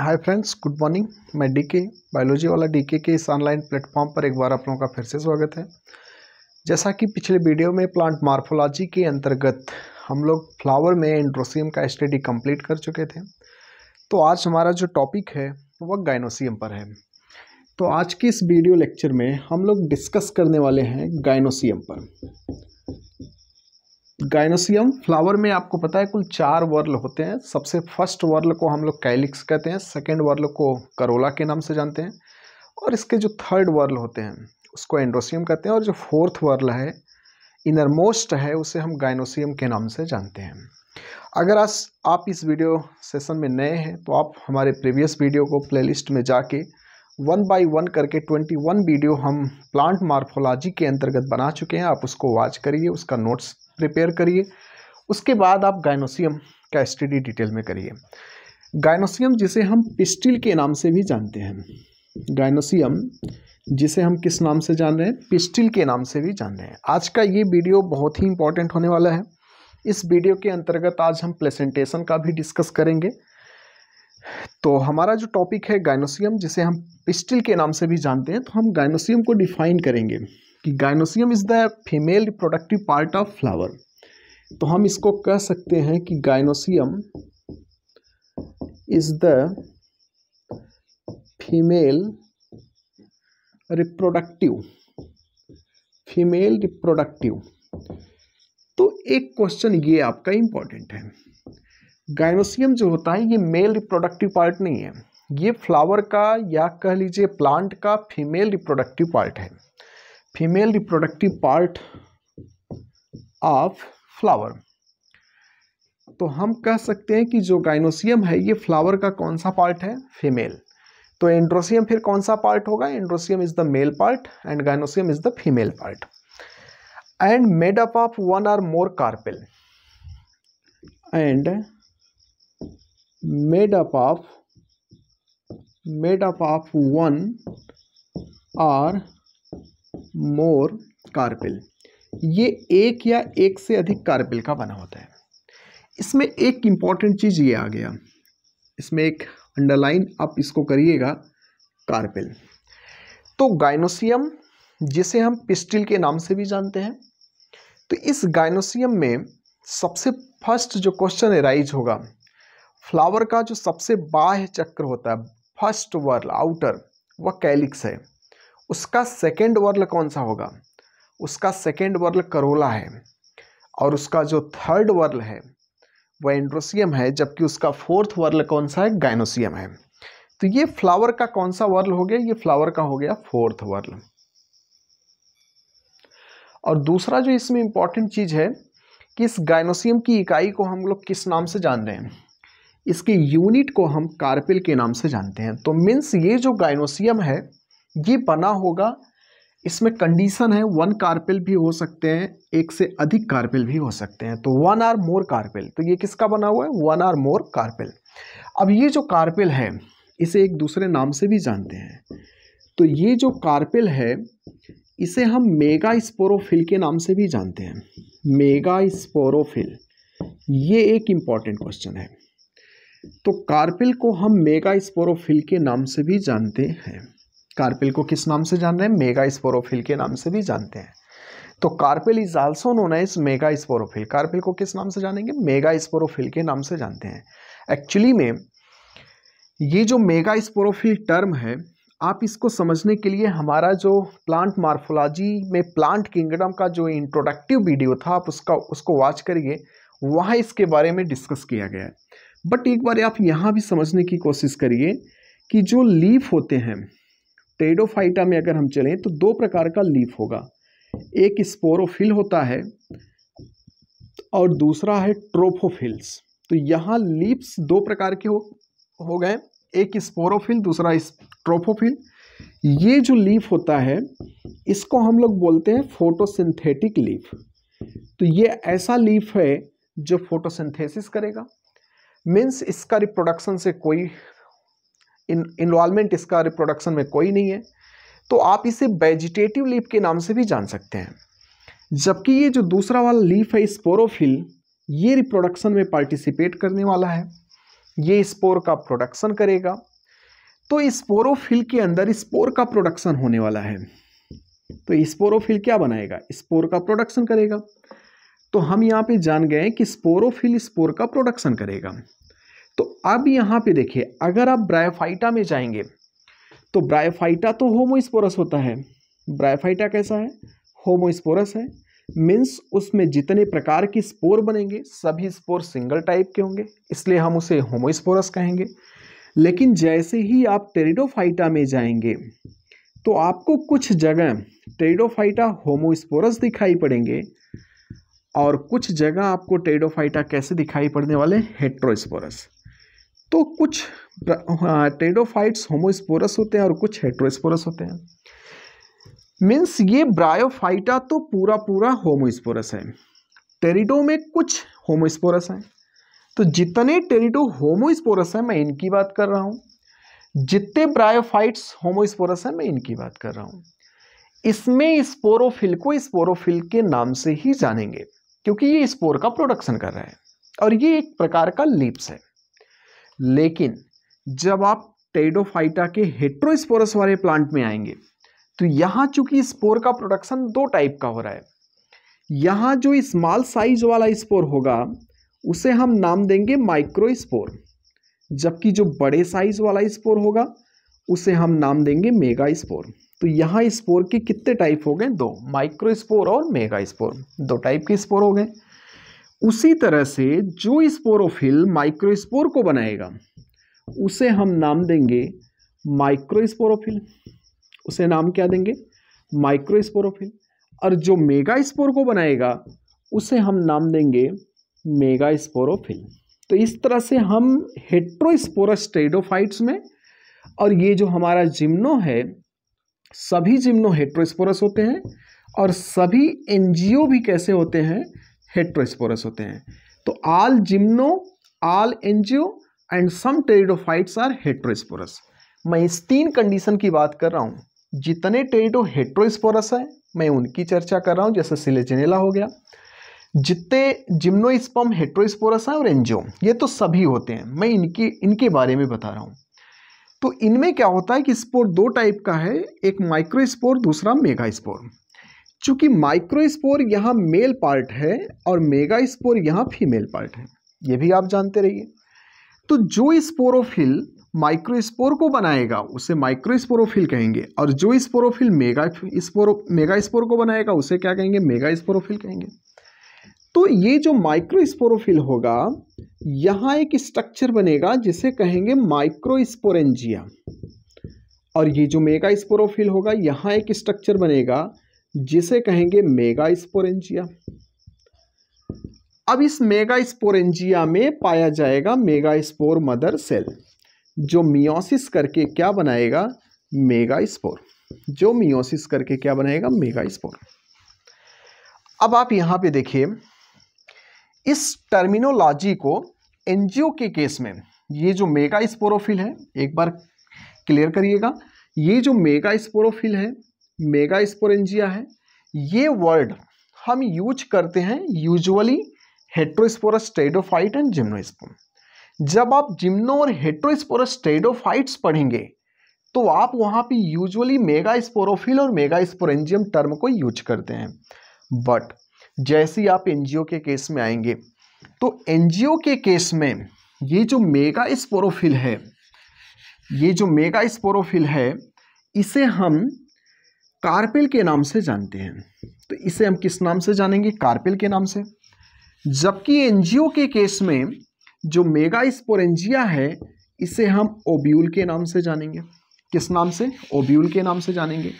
हाय friends good morning मैं DK biology वाला DK के इस ऑनलाइन प्लेटफॉर्म पर एक बार आप लोगों का फिर से स्वागत है जैसा कि पिछले वीडियो में प्लांट मार्फोलॉजी के अंतर्गत हम लोग फ्लावर में एंड्रोसियम का स्टडी कंप्लीट कर चुके थे तो आज हमारा जो टॉपिक है वह गाइनोसियम पर है तो आज के इस वीडियो लेक्चर में हम लोग डिस्कस करने वाले हैं गाइनोसियम पर गाइनोसियम फ्लावर में आपको पता है कुल चार वर्ल होते हैं सबसे फर्स्ट वर्ल को हम लोग कैलिक्स कहते हैं सेकेंड वर्ल को करोला के नाम से जानते हैं और इसके जो थर्ड वर्ल होते हैं उसको एंड्रोसियम कहते हैं और जो फोर्थ वर्ल है इनर मोस्ट है उसे हम गाइनोसियम के नाम से जानते हैं अगर आज आप इस वीडियो सेशन में नए हैं तो आप हमारे प्रीवियस वीडियो को प्लेलिस्ट में जाके वन बाय वन करके ट्वेंटी वन वीडियो हम प्लांट मार्फोलॉजी के अंतर्गत बना चुके हैं आप उसको वॉच करिए उसका नोट्स रिपेयर करिए उसके बाद आप गाइनोसियम का स्टडी डिटेल में करिए गाइनोसियम जिसे हम पिस्टिल के नाम से भी जानते हैं गाइनोसियम जिसे हम किस नाम से जान रहे हैं पिस्टिल के नाम से भी जान रहे हैं आज का ये वीडियो बहुत ही इंपॉर्टेंट होने वाला है इस वीडियो के अंतर्गत आज हम प्लेसेंटेशन का भी डिस्कस करेंगे तो हमारा जो टॉपिक है गाइनोसियम जिसे हम पिस्टिल के नाम से भी जानते हैं तो हम गाइनोसियम को डिफाइन करेंगे कि gynoecium is the female reproductive part of flower तो हम इसको कह सकते हैं कि gynoecium is the female reproductive female reproductive तो एक क्वेश्चन ये आपका इम्पोर्टेंट है गाइनोसियम जो होता है ये मेल रिप्रोडक्टिव पार्ट नहीं है ये फ्लावर का या कह लीजिए प्लांट का फीमेल रिप्रोडक्टिव पार्ट है female reproductive part of flower तो हम कह सकते हैं कि जो गाइनोसियम है ये फ्लावर का कौन सा पार्ट है फीमेल तो एंड्रोसियम फिर कौन सा पार्ट होगा androecium is the male part and gynoecium is the female part and made up of one or more carpel and made up of made up of one or more carpel ये एक या एक से अधिक carpel का बना होता है इसमें एक इम्पॉर्टेंट चीज़ ये आ गया इसमें एक अंडरलाइन आप इसको करिएगा कारपिल तो गाइनोसियम जिसे हम पिस्टिल के नाम से भी जानते हैं तो इस गाइनोसियम में सबसे फर्स्ट जो क्वेश्चन राइज होगा फ्लावर का जो सबसे बाह्य चक्र होता है फर्स्ट वर्ल आउटर वह कैलिक्स है उसका सेकेंड वर्ल कौन सा होगा उसका सेकेंड वर्ल करोला है और उसका जो थर्ड वर्ल है वह एंड्रोसियम है जबकि उसका फोर्थ वर्ल कौन सा है गाइनोसियम है तो ये फ्लावर का कौन सा वर्ल हो गया ये फ्लावर का हो गया फोर्थ वर्ल और दूसरा जो इसमें इंपॉर्टेंट चीज़ है कि इस गाइनोसियम की इकाई को हम लोग किस नाम से जान रहे हैं इसके यूनिट को हम कार्पिल के नाम से जानते हैं तो मीन्स ये जो गाइनोसियम है ये बना होगा इसमें कंडीशन है वन कार्पेल भी हो सकते हैं एक से अधिक कार्पेल भी हो सकते हैं तो वन आर मोर कार्पेल तो ये किसका बना हुआ है वन आर मोर कार्पेल अब ये जो कार्पेल है इसे एक दूसरे नाम से भी जानते हैं तो ये जो कार्पेल है इसे हम मेगा स्पोरोफिल के नाम से भी जानते हैं मेगा स्पोरोफिल ये एक इम्पॉर्टेंट क्वेश्चन है तो कार्पिल को हम मेगा स्पोरोफिल के नाम से भी जानते हैं कार्पेल को किस नाम से जानते हैं मेगा स्पोरोफिल के नाम से भी जानते हैं तो carpel is also known as megasporophyll carpel को किस नाम से जानेंगे मेगा स्पोरोफिल के नाम से जानते हैं एक्चुअली में ये जो मेगा स्पोरोफिल टर्म है आप इसको समझने के लिए हमारा जो प्लांट मार्फोलॉजी में प्लांट किंगडम का जो इंट्रोडक्टिव वीडियो था आप उसका उसको वॉच करिए वहाँ इसके बारे में डिस्कस किया गया है बट एक बार आप यहाँ भी समझने की कोशिश करिए कि जो लीफ होते हैं टेडोफाइटा में अगर हम चलें तो दो प्रकार का लीफ होगा एक स्पोरोफिल होता है और दूसरा है ट्रोफोफिल्स तो यहाँ लीप्स दो प्रकार के हो हो गए एक स्पोरोफिल दूसरा ट्रोफोफिल ये जो लीफ होता है इसको हम लोग बोलते हैं फोटोसिंथेटिक लीफ तो ये ऐसा लीफ है जो फोटोसिंथेसिस करेगा मीन्स इसका रिप्रोडक्शन से कोई इन्वॉलमेंट इसका रिप्रोडक्शन में कोई नहीं है तो आप इसे वेजिटेटिव लीफ के नाम से भी जान सकते हैं जबकि ये जो दूसरा वाला लीफ है स्पोरोफिल ये रिप्रोडक्शन में पार्टिसिपेट करने वाला है ये स्पोर का प्रोडक्शन करेगा तो स्पोरोफिल के अंदर स्पोर का प्रोडक्शन होने वाला है तो स्पोरोफिल क्या बनाएगा स्पोर का प्रोडक्शन करेगा तो हम यहाँ पे जान गए कि स्पोरोफिल स्पोर का प्रोडक्शन करेगा तो अब यहाँ पे देखिए अगर आप ब्रायोफाइटा में जाएंगे तो ब्रायोफाइटा तो होमोस्पोरस होता है ब्रायोफाइटा कैसा है होमोस्पोरस है मीन्स उसमें जितने प्रकार के स्पोर बनेंगे सभी स्पोर सिंगल टाइप के होंगे इसलिए हम उसे होमोस्पोरस कहेंगे लेकिन जैसे ही आप टेरिडोफाइटा में जाएंगे तो आपको कुछ जगह टेरिडोफाइटा होमोस्पोरस दिखाई पड़ेंगे और कुछ जगह आपको टेरिडोफाइटा कैसे दिखाई पड़ने वाले हेट्रोस्पोरस तो कुछ टेडोफाइट्स होमोस्पोरस हाँ, होते हैं और कुछ हेट्रोस्पोरस होते हैं मीन्स ये ब्रायोफाइटा तो पूरा पूरा होमोस्पोरस है टेरिडो में कुछ होमोस्पोरस हैं तो जितने टेरिडो होमोस्पोरस हैं मैं इनकी बात कर रहा हूँ जितने ब्रायोफाइट्स होमोस्पोरस हैं मैं इनकी बात कर रहा हूँ इसमें स्पोरोफिल को स्पोरोफिल के नाम से ही जानेंगे क्योंकि ये स्पोर का प्रोडक्शन कर रहा है और ये एक प्रकार का लिप्स है लेकिन जब आप टेडोफाइटा के हेट्रोस्पोरस वाले प्लांट में आएंगे तो यहाँ चूंकि स्पोर का प्रोडक्शन दो टाइप का हो रहा है यहाँ जो स्मॉल साइज वाला स्पोर होगा उसे हम नाम देंगे माइक्रोस्पोर जबकि जो बड़े साइज वाला स्पोर होगा उसे हम नाम देंगे मेगा स्पोर तो यहाँ स्पोर के कितने टाइप हो गए दो माइक्रोस्पोर और मेगा स्पोर दो टाइप के स्पोर हो गए उसी तरह से जो स्पोरोफिल माइक्रोस्पोर को बनाएगा उसे हम नाम देंगे माइक्रोस्पोरोफिल उसे नाम क्या देंगे माइक्रोस्पोरोफिल और जो मेगा स्पोर को बनाएगा उसे हम नाम देंगे मेगा स्पोरोफिल तो इस तरह से हम हेट्रोस्पोरस टेडोफाइट्स में और ये जो हमारा जिम्नो है सभी जिम्नो हेट्रोस्पोरस होते हैं और सभी एनजीओ भी कैसे होते हैं हेट्रोस्पोरस होते हैं तो all gymno all angio and some pteridophytes are heterosporous मैं इस तीन कंडीशन की बात कर रहा हूँ जितने टेरिडो हेट्रोस्पोरस हैं मैं उनकी चर्चा कर रहा हूँ जैसे सिलेजेनेला हो गया जितने जिम्नोस्पम हेट्रोस्पोरस हैं और एनजियो ये तो सभी होते हैं मैं इनकी इनके बारे में बता रहा हूँ तो इनमें क्या होता है कि स्पोर दो टाइप का है एक माइक्रोस्पोर दूसरा मेगास्पोर चूँकि माइक्रोस्पोर यहाँ मेल पार्ट है और मेगा स्पोर यहाँ फीमेल पार्ट है ये भी आप जानते रहिए तो जो स्पोरोफिल माइक्रोस्पोर को बनाएगा उसे माइक्रोस्पोरोफिल कहेंगे और जो sporophyll megasporo megaspore को बनाएगा उसे क्या कहेंगे मेगा स्पोरोफिल कहेंगे तो ये जो माइक्रोस्पोरोफिल होगा यहाँ एक स्ट्रक्चर बनेगा जिसे कहेंगे माइक्रोस्पोरेंजिया और ये जो मेगा स्पोरोफिल होगा यहाँ एक स्ट्रक्चर बनेगा जिसे कहेंगे मेगा स्पोरेंजिया अब इस मेगा स्पोरेंजिया में पाया जाएगा मेगा स्पोर मदर सेल जो मियोसिस करके क्या बनाएगा मेगा स्पोर जो मियोसिस करके क्या बनाएगा मेगा स्पोर अब आप यहां पे देखिए इस टर्मिनोलॉजी को एनजीओ के केस में ये जो मेगा स्पोरोफिल है एक बार क्लियर करिएगा ये जो मेगा स्पोरोफिल है मेगा स्पोरेंजिया है ये वर्ड हम यूज करते हैं usually heterosporous pteridophyte and gymnosperm जब आप जिम्नो और हेट्रोस्पोरस स्टेडोफाइट्स पढ़ेंगे तो आप वहाँ पे यूजुअली मेगा स्पोरोफिल और मेगा स्पोरेंजियम टर्म को यूज करते हैं बट जैसे ही आप एनजीओ के केस में आएंगे तो एनजीओ के केस में ये जो मेगा स्पोरोफिल है ये जो मेगा स्पोरोफिल है इसे हम कार्पेल के नाम से जानते हैं तो इसे हम किस नाम से जानेंगे कार्पेल के नाम से जबकि एनजीओ के केस में जो मेगा स्पोरेंजिया है इसे हम ओब्यूल के नाम से जानेंगे किस नाम से ओब्यूल के नाम से जानेंगे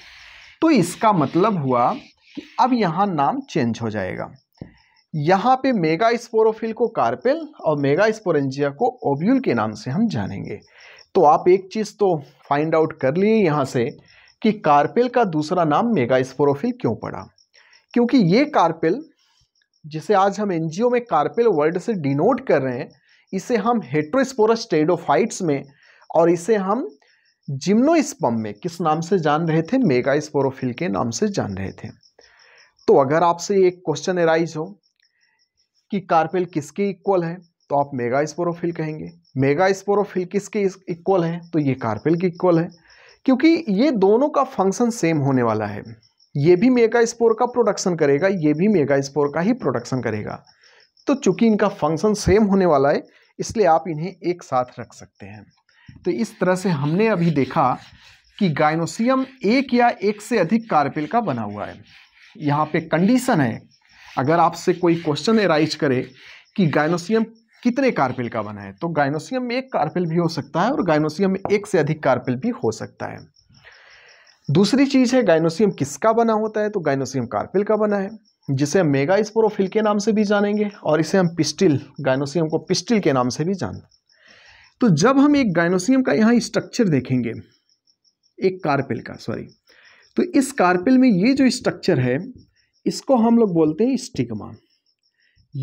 तो इसका मतलब हुआ कि अब यहाँ नाम चेंज हो जाएगा यहाँ पे मेगा स्पोरोफिल को कार्पेल और मेगा स्पोरेंजिया को ओब्यूल के नाम से हम जानेंगे तो आप एक चीज़ तो फाइंड आउट कर लिए यहाँ से कि कार्पेल का दूसरा नाम मेगा स्पोरोफिल क्यों पड़ा क्योंकि ये कार्पेल जिसे आज हम एनजीओ में कार्पेल वर्ड से डिनोट कर रहे हैं इसे हम हेट्रोस्पोरस टेडोफाइट्स में और इसे हम जिम्नोस्पम में किस नाम से जान रहे थे मेगा स्पोरोफिल के नाम से जान रहे थे तो अगर आपसे एक क्वेश्चन एराइज हो कि कार्पेल किसके इक्वल है तो आप मेगा स्पोरोफिल कहेंगे मेगा स्पोरोफिल किसके इक्वल है तो ये कार्पेल के इक्वल है क्योंकि ये दोनों का फंक्शन सेम होने वाला है ये भी मेगा स्पोर का प्रोडक्शन करेगा ये भी मेगा स्पोर का ही प्रोडक्शन करेगा तो चूंकि इनका फंक्शन सेम होने वाला है इसलिए आप इन्हें एक साथ रख सकते हैं तो इस तरह से हमने अभी देखा कि गाइनोसियम एक या एक से अधिक कार्पेल का बना हुआ है यहाँ पे कंडीशन है अगर आपसे कोई क्वेश्चन एराइज करे कि गाइनोसियम कितने कार्पिल का बना है तो गाइनोसियम में एक कार्पिल भी हो सकता है और गाइनोसियम में एक से अधिक कार्पिल भी हो सकता है दूसरी चीज़ है गाइनोसियम किसका बना होता है तो गाइनोसियम कार्पिल का बना है जिसे हम मेगा स्पोरोफिल के नाम से भी जानेंगे और इसे हम पिस्टिल गाइनोसियम को पिस्टिल के नाम से भी जानते हैं तो जब हम एक गाइनोसियम का यहाँ स्ट्रक्चर देखेंगे एक कार्पिल का सॉरी तो इस कार्पिल में ये जो स्ट्रक्चर है इसको हम लोग बोलते हैं स्टिग्मा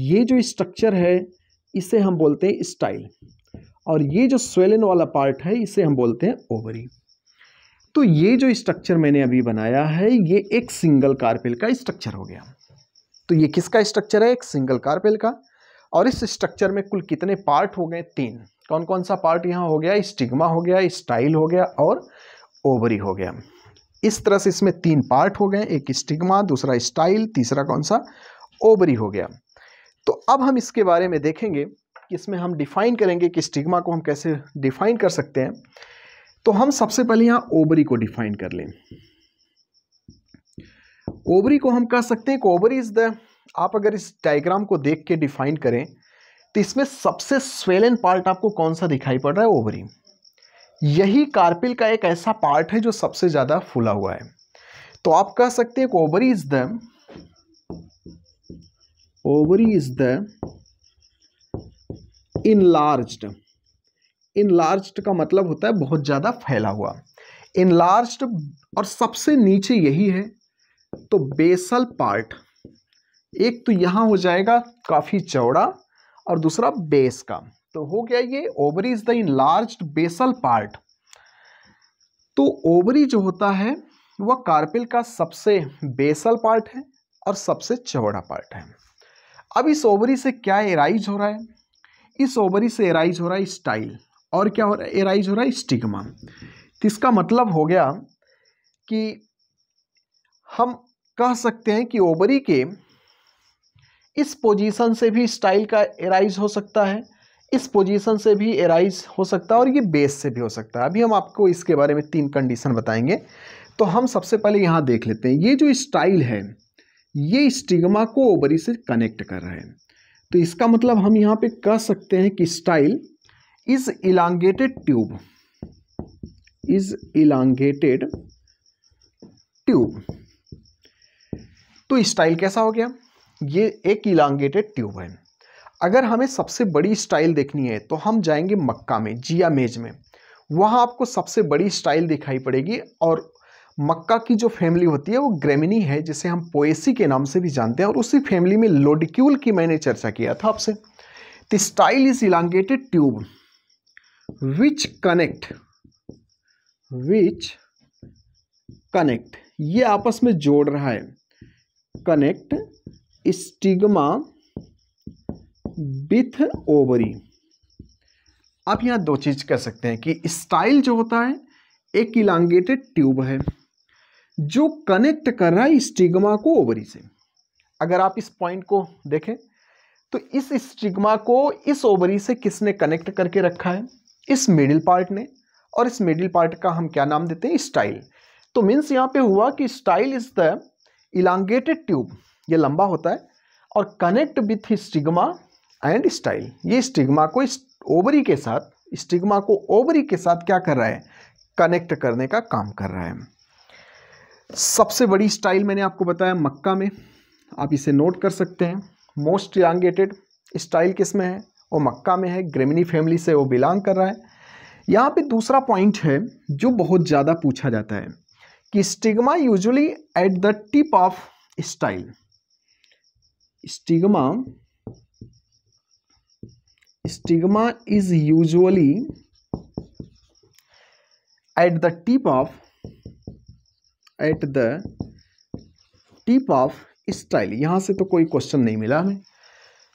ये जो स्ट्रक्चर है इसे हम बोलते हैं स्टाइल और ये जो स्वेलन वाला पार्ट है इसे हम बोलते हैं ओवरी तो ये जो स्ट्रक्चर मैंने अभी बनाया है ये एक सिंगल कार्पेल का स्ट्रक्चर हो गया तो ये किसका स्ट्रक्चर है एक सिंगल कार्पेल का और इस स्ट्रक्चर में कुल कितने पार्ट हो गए तीन कौन कौन सा पार्ट यहाँ हो गया स्टिग्मा हो गया स्टाइल हो गया और ओवरी हो गया इस तरह से इसमें तीन पार्ट हो गए एक स्टिग्मा दूसरा स्टाइल तीसरा कौन सा ओवरी हो गया तो अब हम इसके बारे में देखेंगे कि इसमें हम डिफ़ाइन करेंगे कि स्टिग्मा को हम कैसे डिफ़ाइन कर सकते हैं तो हम सबसे पहले यहां ओबरी को डिफ़ाइन कर लें ओबरी को हम कह सकते हैं ओबरी इज़ द आप अगर इस डायग्राम को देख के डिफ़ाइन करें तो इसमें सबसे स्वेलन पार्ट आपको कौन सा दिखाई पड़ रहा है ओबरी यही कार्पिल का एक ऐसा पार्ट है जो सबसे ज़्यादा फूला हुआ है तो आप कह सकते हैं ovary is the the in large enlarged enlarged का मतलब होता है बहुत ज़्यादा फैला हुआ इनलार्ज्ड और सबसे नीचे यही है तो बेसल पार्ट एक तो यहाँ हो जाएगा काफ़ी चौड़ा और दूसरा बेस का तो हो गया ये ovary is the large basal part तो ओवरी जो होता है वह कार्पिल का सबसे बेसल पार्ट है और सबसे चौड़ा पार्ट है अब इस ओवरी से क्या एराइज हो रहा है इस ओवरी से एराइज हो रहा है स्टाइल और क्या हो रहा है एराइज हो रहा है स्टिग्मा तो इसका मतलब हो गया कि हम कह सकते हैं कि ओवरी के इस पोजीशन से भी स्टाइल का एराइज हो सकता है इस पोजीशन से भी एराइज हो सकता है और ये बेस से भी हो सकता है अभी हम आपको इसके बारे में तीन कंडीशन बताएंगे तो हम सबसे पहले यहाँ देख लेते हैं ये जो स्टाइल है ये स्टिग्मा को ओवरी से कनेक्ट कर रहे हैं तो इसका मतलब हम यहाँ पे कह सकते हैं कि style is elongated tube is elongated tube तो स्टाइल कैसा हो गया ये एक इलांगेटेड ट्यूब है अगर हमें सबसे बड़ी स्टाइल देखनी है तो हम जाएंगे मक्का में जिया मेज में वहाँ आपको सबसे बड़ी स्टाइल दिखाई पड़ेगी और मक्का की जो फैमिली होती है वो ग्रेमिनी है जिसे हम पोएसी के नाम से भी जानते हैं और उसी फैमिली में लोडिक्यूल की मैंने चर्चा किया था आपसे the style is elongated tube which connect which connect ये आपस में जोड़ रहा है कनेक्ट स्टिग्मा विथ ओवरी आप यहां दो चीज़ कह सकते हैं कि स्टाइल जो होता है एक इलांगेटेड ट्यूब है जो कनेक्ट कर रहा है स्टिग्मा को ओवरी से अगर आप इस पॉइंट को देखें तो इस स्टिग्मा को इस ओवरी से किसने कनेक्ट करके रखा है इस मिडिल पार्ट ने और इस मिडिल पार्ट का हम क्या नाम देते हैं स्टाइल तो मीन्स यहाँ पे हुआ कि style is the elongated tube ये लंबा होता है और connect with stigma and style ये स्टिग्मा को इस ओवरी के साथ स्टिग्मा को ओवरी के साथ क्या कर रहा है कनेक्ट करने का काम कर रहा है सबसे बड़ी स्टाइल मैंने आपको बताया मक्का में आप इसे नोट कर सकते हैं मोस्ट यांगेटेड स्टाइल किस में है वो मक्का में है ग्रेमिनी फैमिली से वो बिलोंग कर रहा है यहाँ पे दूसरा पॉइंट है जो बहुत ज़्यादा पूछा जाता है कि stigma usually at the tip of style stigma stigma is usually at the tip of at the tip of style यहाँ से तो कोई क्वेश्चन नहीं मिला हमें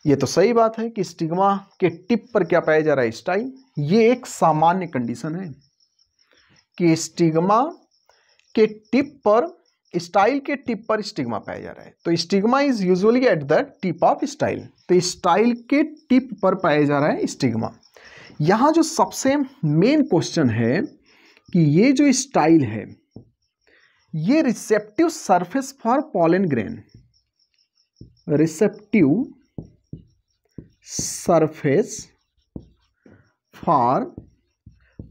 ये तो सही बात है कि स्टिग्मा के टिप पर क्या पाया जा रहा है स्टाइल ये एक सामान्य कंडीशन है कि स्टिग्मा के टिप पर स्टाइल के टिप पर स्टिग्मा पाया जा रहा है तो stigma is usually at the tip of style तो स्टाइल के टिप पर पाया जा रहा है स्टिग्मा यहाँ जो सबसे मेन क्वेश्चन है कि ये जो स्टाइल है ये receptive surface for pollen grain receptive surface for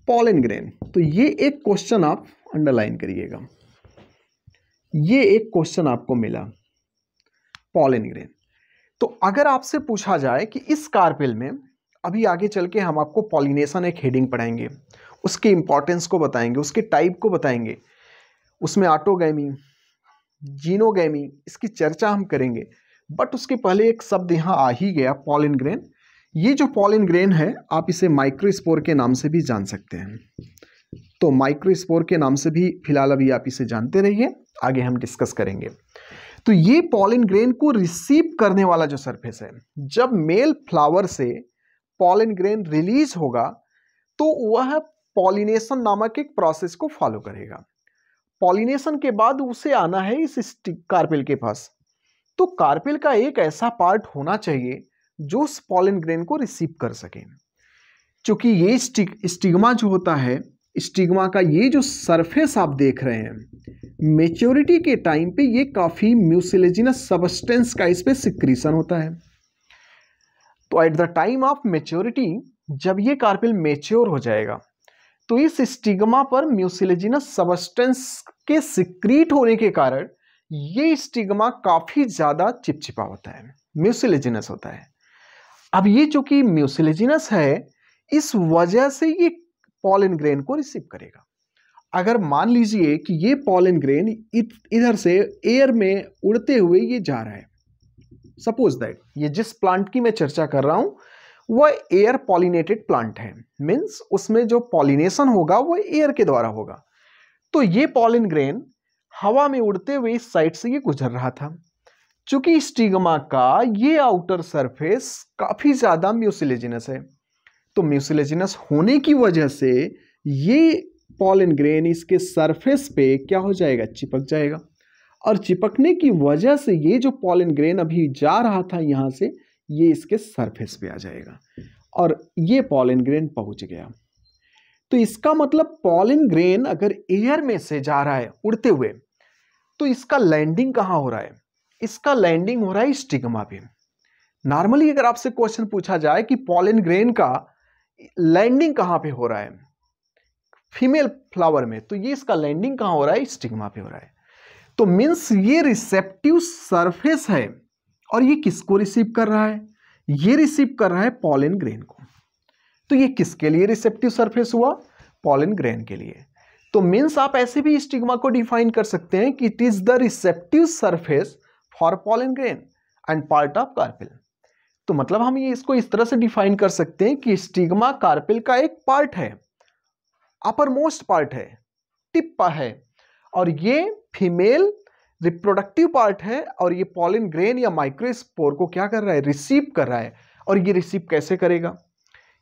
pollen grain तो ये एक क्वेश्चन आप अंडरलाइन करिएगा ये एक क्वेश्चन आपको मिला पॉलन ग्रेन तो अगर आपसे पूछा जाए कि इस कारपेल में अभी आगे चल के हम आपको पॉलिनेशन एक हेडिंग पढ़ाएंगे उसके इंपॉर्टेंस को बताएंगे उसके टाइप को बताएंगे उसमें ऑटोगैमी जीनोगैमी इसकी चर्चा हम करेंगे बट उसके पहले एक शब्द यहाँ आ ही गया पॉलिन ग्रेन ये जो पॉलिन ग्रेन है आप इसे माइक्रोस्पोर के नाम से भी जान सकते हैं तो माइक्रोस्पोर के नाम से भी फिलहाल अभी आप इसे जानते रहिए आगे हम डिस्कस करेंगे तो ये पॉलिन ग्रेन को रिसीव करने वाला जो सरफेस है जब मेल फ्लावर से पॉलिन ग्रेन रिलीज होगा तो वह पॉलिनेशन नामक एक प्रोसेस को फॉलो करेगा पॉलिनेशन के बाद उसे आना है इस कार्पेल के पास तो कार्पेल का एक ऐसा पार्ट होना चाहिए जो उस पॉलिन ग्रेन को रिसीव कर सके क्योंकि ये स्टिग, स्टिग्मा जो होता है स्टिग्मा का ये जो सरफेस आप देख रहे हैं मेच्योरिटी के टाइम पे ये काफ़ी म्यूसिलेजिनस सबस्टेंस का इस पर सिक्रीसन होता है तो at the time of maturity जब ये कार्पेल मेच्योर हो जाएगा तो इस स्टिग्मा पर म्यूसिलेजिनस सबस्टेंस के सिक्रीट होने के कारण ये स्टिग्मा काफ़ी ज़्यादा चिपचिपा होता है म्यूसिलेजिनस होता है अब ये चूंकि म्यूसिलेजिनस है इस वजह से ये पॉलिन ग्रेन को रिसीव करेगा अगर मान लीजिए कि ये पॉलिन ग्रेन इधर से एयर में उड़ते हुए ये जा रहा है सपोज दैट ये जिस प्लांट की मैं चर्चा कर रहा हूं वह एयर पॉलिनेटेड प्लांट है मीन्स उसमें जो पॉलिनेशन होगा वह एयर के द्वारा होगा तो ये पॉलिन ग्रेन हवा में उड़ते हुए इस साइड से ये गुजर रहा था चूंकि स्टिगमा का ये आउटर सरफेस काफ़ी ज़्यादा म्यूसिलेजिनस है तो म्यूसिलेजिनस होने की वजह से ये पॉलिन ग्रेन इसके सरफेस पे क्या हो जाएगा चिपक जाएगा और चिपकने की वजह से ये जो पॉलिन ग्रेन अभी जा रहा था यहाँ से ये इसके सरफेस पे आ जाएगा और ये पॉलिन ग्रेन पहुंच गया तो इसका मतलब पॉलिन ग्रेन अगर एयर में से जा रहा है उड़ते हुए तो इसका लैंडिंग कहाँ हो रहा है इसका लैंडिंग हो रहा है स्टिग्मा पे नॉर्मली अगर आपसे क्वेश्चन पूछा जाए कि पॉलिन ग्रेन का लैंडिंग कहाँ पे हो रहा है फीमेल फ्लावर में तो ये इसका लैंडिंग कहाँ हो रहा है स्टिग्मा पे हो रहा है तो मीन्स ये रिसेप्टिव सरफेस है और ये किसको रिसीव कर रहा है ये रिसीव कर रहा है पॉलिन ग्रेन को तो ये किसके लिए रिसेप्टिव सरफेस हुआ पॉलिन ग्रेन के लिए तो मीन्स आप ऐसे भी स्टिग्मा को डिफाइन कर सकते हैं कि it is the receptive surface for pollen grain and part of carpel तो मतलब हम ये इसको इस तरह से डिफाइन कर सकते हैं कि स्टिग्मा कार्पिल का एक पार्ट है अपर मोस्ट पार्ट है टिप्पा है और ये फीमेल रिप्रोडक्टिव पार्ट है और ये पॉलिन ग्रेन या माइक्रोस्पोर को क्या कर रहा है रिसीव कर रहा है और ये रिसीव कैसे करेगा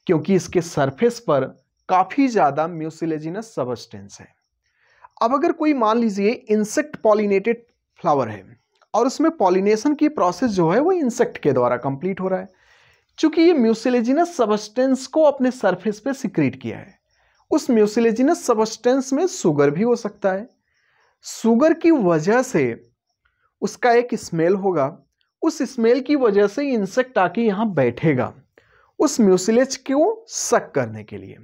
क्योंकि इसके सरफेस पर काफ़ी ज़्यादा म्यूसिलेजिनस सबस्टेंस है अब अगर कोई मान लीजिए इंसेक्ट पॉलिनेटेड फ्लावर है और उसमें पॉलिनेशन की प्रोसेस जो है वो इंसेक्ट के द्वारा कंप्लीट हो रहा है चूंकि ये म्यूसिलेजिनस सबस्टेंस को अपने सरफेस पे सिक्रीट किया है उस म्यूसिलेजिनस सबस्टेंस में सुगर भी हो सकता है शुगर की वजह से उसका एक स्मेल होगा उस स्मेल की वजह से इंसेक्ट आके यहाँ बैठेगा उस म्यूसिलेज को सक करने के लिए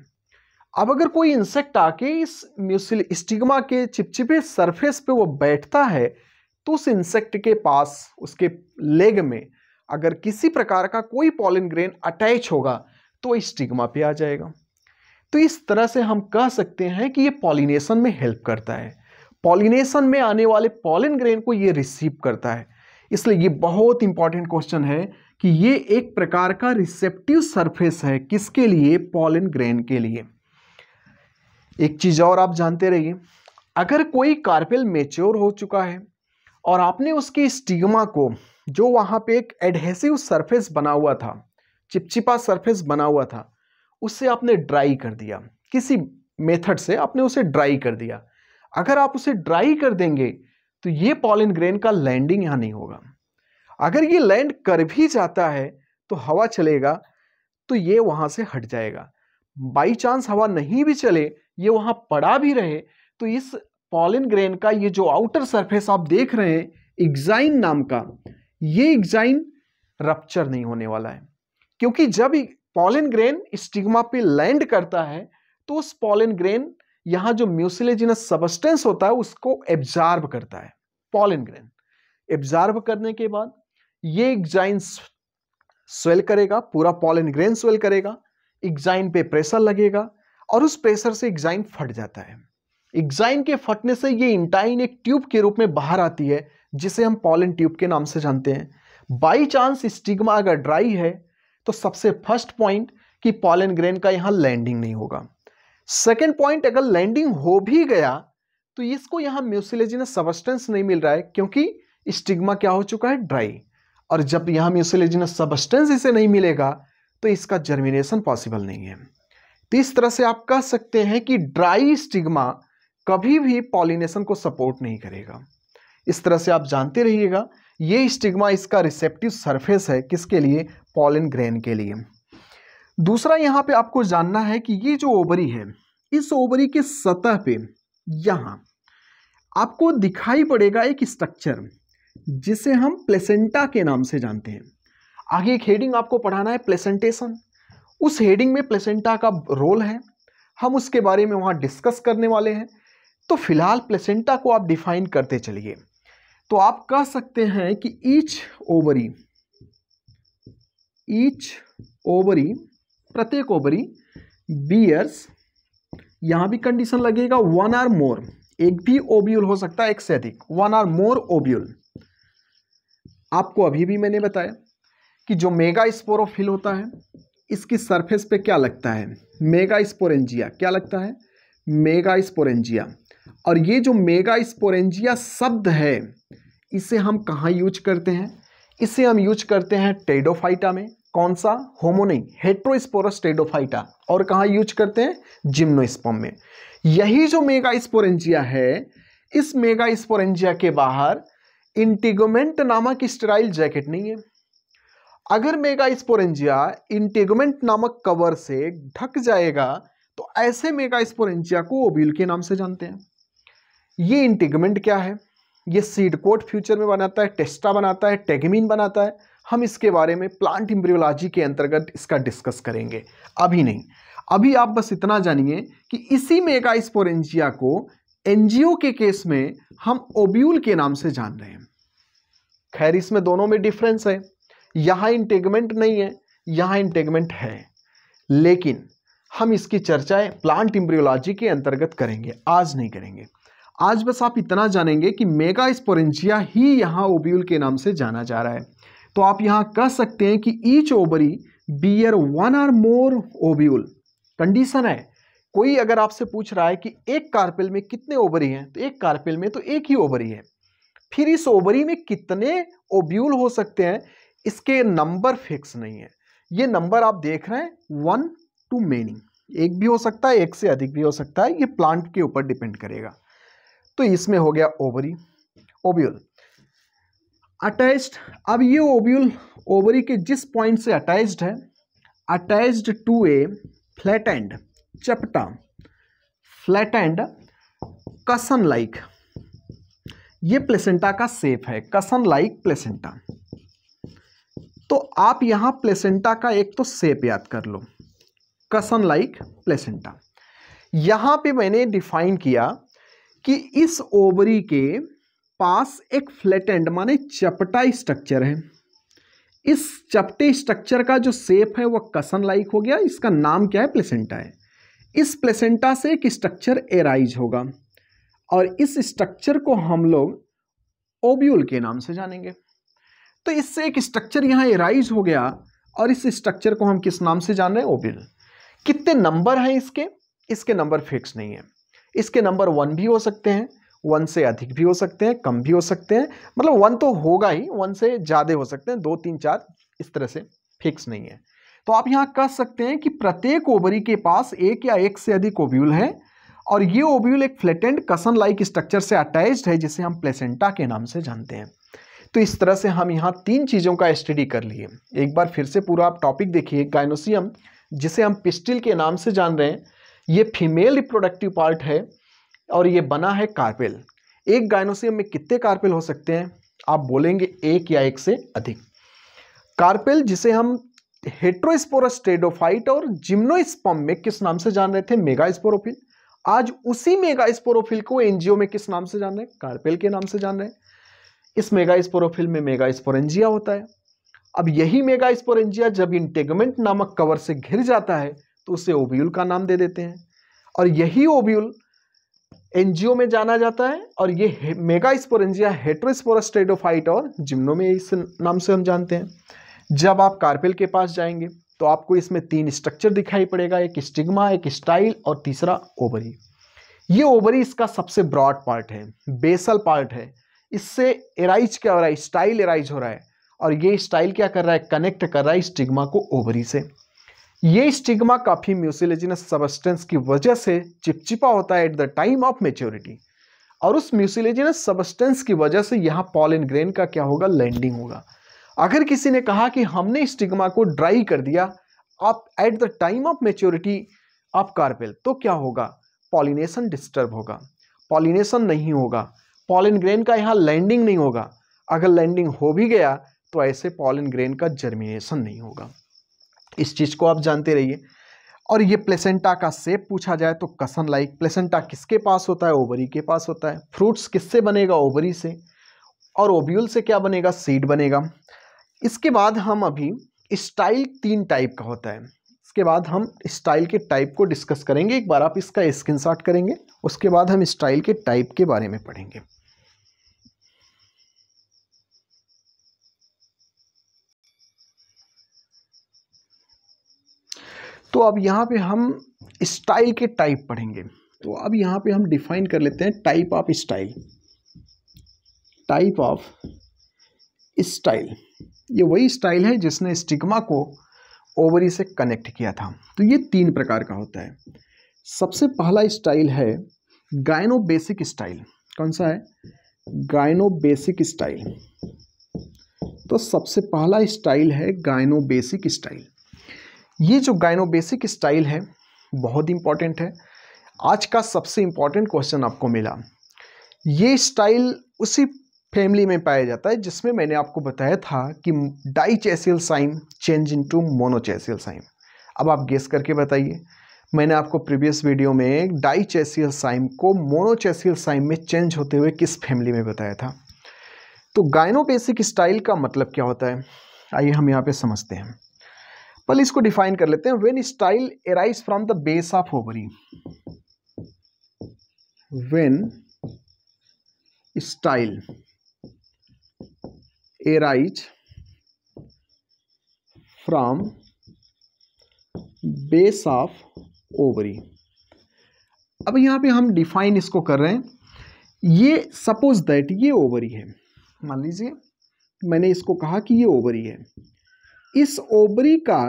अब अगर कोई इंसेक्ट आके इस म्यूसिल स्टिग्मा के चिपचिपे सरफेस पे वो बैठता है तो उस इंसेक्ट के पास उसके लेग में अगर किसी प्रकार का कोई पॉलिन ग्रेन अटैच होगा तो स्टिग्मा पे आ जाएगा तो इस तरह से हम कह सकते हैं कि ये पॉलिनेशन में हेल्प करता है पॉलिनेशन में आने वाले पॉलिन ग्रेन को ये रिसीव करता है इसलिए ये बहुत इंपॉर्टेंट क्वेश्चन है कि ये एक प्रकार का रिसेप्टिव सरफेस है किसके लिए पॉलिन ग्रेन के लिए एक चीज़ और आप जानते रहिए अगर कोई कार्पेल मेच्योर हो चुका है और आपने उसके स्टिग्मा को जो वहाँ पे एक एडहेसिव सरफेस बना हुआ था चिपचिपा सरफेस बना हुआ था उससे आपने ड्राई कर दिया किसी मेथड से आपने उसे ड्राई कर दिया अगर आप उसे ड्राई कर देंगे तो ये पॉलिन ग्रेन का लैंडिंग यहाँ नहीं होगा अगर ये लैंड कर भी जाता है तो हवा चलेगा तो ये वहाँ से हट जाएगा बाई चांस हवा नहीं भी चले ये वहाँ पड़ा भी रहे तो इस पॉलिन ग्रेन का ये जो आउटर सरफेस आप देख रहे हैं एग्जाइन नाम का ये एग्जाइन रप्चर नहीं होने वाला है क्योंकि जब पॉलिन ग्रेन स्टिग्मा पे लैंड करता है तो उस पॉलिन ग्रेन यहां जो म्यूसिलेजिनस सबस्टेंस होता है उसको एब्जार्ब करता है पॉलन ग्रेन एब्जार्ब करने के बाद ये एग्जाइन स्वेल करेगा पूरा पॉलन ग्रेन स्वेल करेगा एग्जाइन पे प्रेशर लगेगा और उस प्रेशर से एग्जाइन फट जाता है एग्जाइन के फटने से ये इंटाइन एक ट्यूब के रूप में बाहर आती है जिसे हम पॉलन ट्यूब के नाम से जानते हैं बाई चांस स्टिग्मा अगर ड्राई है तो सबसे फर्स्ट पॉइंट कि पॉलन ग्रेन का यहाँ लैंडिंग नहीं होगा सेकेंड पॉइंट अगर लैंडिंग हो भी गया तो इसको यहाँ म्यूसिलेजिनस सबस्टेंस नहीं मिल रहा है क्योंकि स्टिग्मा क्या हो चुका है ड्राई और जब यहाँ म्यूसिलेजिनस सबस्टेंस इसे नहीं मिलेगा तो इसका जर्मिनेशन पॉसिबल नहीं है तो इस तरह से आप कह सकते हैं कि ड्राई स्टिग्मा कभी भी पॉलिनेशन को सपोर्ट नहीं करेगा इस तरह से आप जानते रहिएगा ये स्टिग्मा इसका रिसेप्टिव सरफेस है किसके लिए पॉलिन ग्रेन के लिए दूसरा यहाँ पे आपको जानना है कि ये जो ओवरी है इस ओवरी के सतह पे यहाँ आपको दिखाई पड़ेगा एक स्ट्रक्चर जिसे हम प्लेसेंटा के नाम से जानते हैं आगे एक हेडिंग आपको पढ़ाना है प्लेसेंटेशन उस हेडिंग में प्लेसेंटा का रोल है हम उसके बारे में वहाँ डिस्कस करने वाले हैं तो फिलहाल प्लेसेंटा को आप डिफाइन करते चलिए तो आप कह सकते हैं कि ईच ओवरी ईच ओवरी प्रत्येक ओवरी बीयर्स यहाँ भी कंडीशन लगेगा वन आर मोर एक भी ओब्यूल हो सकता है एक से अधिक वन आर मोर ओब्यूल आपको अभी भी मैंने बताया कि जो मेगा स्पोरोफिल होता है इसकी सरफेस पे क्या लगता है मेगा स्पोरेंजिया क्या लगता है मेगा स्पोरेंजिया और ये जो मेगा स्पोरेंजिया शब्द है इसे हम कहाँ यूज करते हैं इसे हम यूज करते हैं टेडोफाइटा में कौन सा होमो नहीं हेट्रोस्पोरस टेडोफाइटा और कहा यूज करते हैं जिम्नोस्पम में यही जो मेगा स्पोरेंजिया है इस मेगा स्पोरेंजिया के बाहर इंटीगोमेंट नामक स्टेराइल जैकेट नहीं है अगर मेगा स्पोरेंजिया इंटीगोमेंट नामक कवर से ढक जाएगा तो ऐसे मेगा स्पोरेंजिया को ओबिल के नाम से जानते हैं ये इंटीगमेंट क्या है ये सीड कोट फ्यूचर में बनाता है टेस्टा बनाता है टेगमिन बनाता है हम इसके बारे में प्लांट इम्ब्रियोलॉजी के अंतर्गत इसका डिस्कस करेंगे अभी नहीं अभी आप बस इतना जानिए कि इसी मेगास्पोरेंजिया को एनजीओ के केस में हम ओब्यूल के नाम से जान रहे हैं खैर इसमें दोनों में डिफरेंस है यहाँ इंटेगमेंट नहीं है यहाँ इंटेगमेंट है लेकिन हम इसकी चर्चाएं प्लांट इम्ब्रियोलॉजी के अंतर्गत करेंगे आज नहीं करेंगे आज बस आप इतना जानेंगे कि मेगा ही यहाँ ओब्यूल के नाम से जाना जा रहा है तो आप यहां कह सकते हैं कि each ovary bear one or more ovule condition है कोई अगर आपसे पूछ रहा है कि एक कार्पेल में कितने ओबरी हैं तो एक कार्पेल में तो एक ही ओबरी है फिर इस ओबरी में कितने ओब्यूल हो सकते हैं इसके नंबर फिक्स नहीं है ये नंबर आप देख रहे हैं वन टू मेनी एक भी हो सकता है एक से अधिक भी हो सकता है ये प्लांट के ऊपर डिपेंड करेगा तो इसमें हो गया ओबरी ओब्यूल अटैच्ड अब ये ओब्यूल ओवरी के जिस पॉइंट से अटैच्ड है attached to a flat and चपटा फ्लैट एंड कसन लाइक ये प्लेसेंटा का सेप है कसन लाइक प्लेसेंटा तो आप यहां प्लेसेंटा का एक तो सेप याद कर लो कसन लाइक प्लेसेंटा यहां पे मैंने डिफाइन किया कि इस ओवरी के पास एक फ्लैट एंड माने चपटा स्ट्रक्चर है इस चपटे स्ट्रक्चर का जो सेप है वह कसन लाइक हो गया इसका नाम क्या है प्लेसेंटा है इस प्लेसेंटा से एक स्ट्रक्चर एराइज होगा और इस स्ट्रक्चर को हम लोग ओब्यूल के नाम से जानेंगे तो इससे एक स्ट्रक्चर यहाँ एराइज हो गया और इस स्ट्रक्चर को हम किस नाम से जान रहे हैं ओब्यूल कितने नंबर हैं इसके इसके नंबर फिक्स नहीं है इसके नंबर वन भी हो सकते हैं वन से अधिक भी हो सकते हैं कम भी हो सकते हैं मतलब वन तो होगा ही वन से ज़्यादा हो सकते हैं दो तीन चार इस तरह से फिक्स नहीं है तो आप यहाँ कह सकते हैं कि प्रत्येक ओवरी के पास एक या एक से अधिक ओब्यूल है और ये ओब्यूल एक फ्लेटेंड कसन लाइक स्ट्रक्चर से अटैच्ड है जिसे हम प्लेसेंटा के नाम से जानते हैं तो इस तरह से हम यहाँ तीन चीज़ों का स्टडी कर लिए एक बार फिर से पूरा आप टॉपिक देखिए गाइनोसियम जिसे हम पिस्टिल के नाम से जान रहे हैं ये फीमेल रिप्रोडक्टिव पार्ट है और ये बना है कार्पेल एक गायनोसियम में कितने कार्पेल हो सकते हैं आप बोलेंगे एक या एक से अधिक कार्पेल जिसे हम हेट्रोस्पोरोस्टेडोफाइट और जिम्नोस्पम में किस नाम से जान रहे थे मेगा आज उसी स्पोरोफिल को एनजीओ में किस नाम से जान रहे हैं कार्पेल के नाम से जान रहे हैं इस स्पोरोफिल में मेगास्पोरेंजिया होता है अब यही मेगा स्पोरेंजिया जब इंटेगमेंट नामक कवर से घिर जाता है तो उसे ओब्यूल का नाम दे देते हैं और यही ओब्यूल एनजीओ में जाना जाता है और ये मेगा स्पोरेंजिया हेट्रोस्पोरस्टेडोफाइट और जिम्नो में इस नाम से हम जानते हैं जब आप कार्पेल के पास जाएंगे तो आपको इसमें तीन स्ट्रक्चर दिखाई पड़ेगा एक स्टिग्मा एक स्टाइल और तीसरा ओवरी ये ओवरी इसका सबसे ब्रॉड पार्ट है बेसल पार्ट है इससे एराइज क्या हो रहा है स्टाइल एराइज हो रहा है और ये स्टाइल क्या कर रहा है कनेक्ट कर रहा है स्टिग्मा को ओवरी से ये स्टिग्मा काफ़ी म्यूसिलेजिनस सबस्टेंस की वजह से चिपचिपा होता है at the time of maturity और उस म्यूसिलेजिनस सबस्टेंस की वजह से यहाँ पॉलिन ग्रेन का क्या होगा लैंडिंग होगा अगर किसी ने कहा कि हमने स्टिग्मा को ड्राई कर दिया आप at the time of maturity of carpel तो क्या होगा पॉलिनेशन डिस्टर्ब होगा पॉलिनेशन नहीं होगा पॉलिन ग्रेन का यहाँ लैंडिंग नहीं होगा अगर लैंडिंग हो भी गया तो ऐसे पॉलिन ग्रेन का जर्मिनेशन नहीं होगा इस चीज़ को आप जानते रहिए और ये प्लेसेंटा का सेप पूछा जाए तो कसन लाइक प्लेसेंटा किसके पास होता है ओवरी के पास होता है फ्रूट्स किससे बनेगा ओवरी से और ओब्यूल से क्या बनेगा सीड बनेगा इसके बाद हम अभी स्टाइल तीन टाइप का होता है इसके बाद हम स्टाइल के टाइप को डिस्कस करेंगे एक बार आप इसका स्क्रीन करेंगे उसके बाद हम स्टाइल के टाइप के बारे में पढ़ेंगे तो अब यहाँ पे हम स्टाइल के टाइप पढ़ेंगे तो अब यहाँ पे हम डिफाइन कर लेते हैं type of style type of style ये वही स्टाइल है जिसने स्टिग्मा को ओवरी से कनेक्ट किया था तो ये तीन प्रकार का होता है सबसे पहला स्टाइल है गायनो बेसिक स्टाइल कौन सा है गायनो बेसिक स्टाइल तो सबसे पहला स्टाइल है गायनो बेसिक स्टाइल ये जो गाइनो बेसिक स्टाइल है बहुत इंपॉर्टेंट है आज का सबसे इम्पॉर्टेंट क्वेश्चन आपको मिला ये स्टाइल उसी फैमिली में पाया जाता है जिसमें मैंने आपको बताया था कि dichasial cyme change into monochasial cyme अब आप गेस करके बताइए मैंने आपको प्रीवियस वीडियो में डाइचेसियल साइम को मोनोचेसियल साइम में चेंज होते हुए किस फैमिली में बताया था तो गायनोबेसिक स्टाइल का मतलब क्या होता है आइए हम यहाँ पे समझते हैं पहले इसको डिफाइन कर लेते हैं when style arise from the base of ovary when style arise from base of ovary अब यहां पे हम डिफाइन इसको कर रहे हैं ये सपोज दैट ये ओवरी है मान लीजिए मैंने इसको कहा कि ये ओवरी है इस ओबरी का